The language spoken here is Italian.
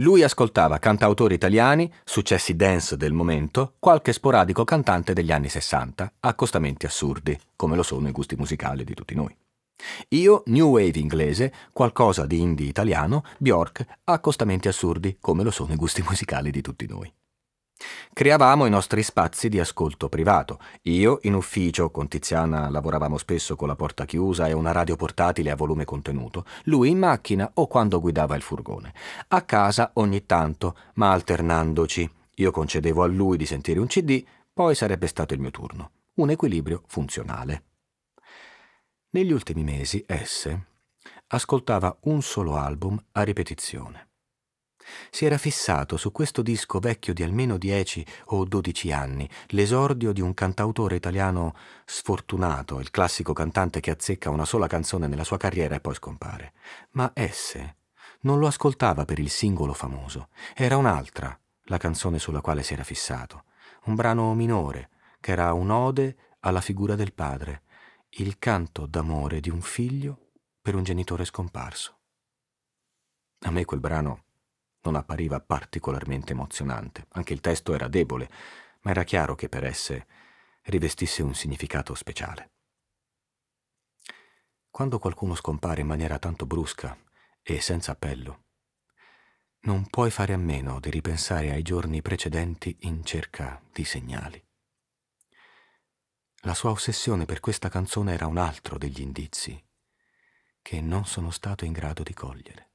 Lui ascoltava cantautori italiani, successi dance del momento, qualche sporadico cantante degli anni 60, accostamenti assurdi, come lo sono i gusti musicali di tutti noi. Io, New Wave inglese, qualcosa di indie italiano, Bjork, accostamenti assurdi, come lo sono i gusti musicali di tutti noi. Creavamo i nostri spazi di ascolto privato. Io in ufficio, con Tiziana lavoravamo spesso con la porta chiusa e una radio portatile a volume contenuto, lui in macchina o quando guidava il furgone. A casa ogni tanto, ma alternandoci. Io concedevo a lui di sentire un CD, poi sarebbe stato il mio turno. Un equilibrio funzionale. Negli ultimi mesi S ascoltava un solo album a ripetizione si era fissato su questo disco vecchio di almeno 10 o 12 anni, l'esordio di un cantautore italiano sfortunato, il classico cantante che azzecca una sola canzone nella sua carriera e poi scompare. Ma esse non lo ascoltava per il singolo famoso, era un'altra la canzone sulla quale si era fissato, un brano minore, che era un'ode alla figura del padre, il canto d'amore di un figlio per un genitore scomparso. A me quel brano non appariva particolarmente emozionante. Anche il testo era debole, ma era chiaro che per esse rivestisse un significato speciale. Quando qualcuno scompare in maniera tanto brusca e senza appello, non puoi fare a meno di ripensare ai giorni precedenti in cerca di segnali. La sua ossessione per questa canzone era un altro degli indizi che non sono stato in grado di cogliere.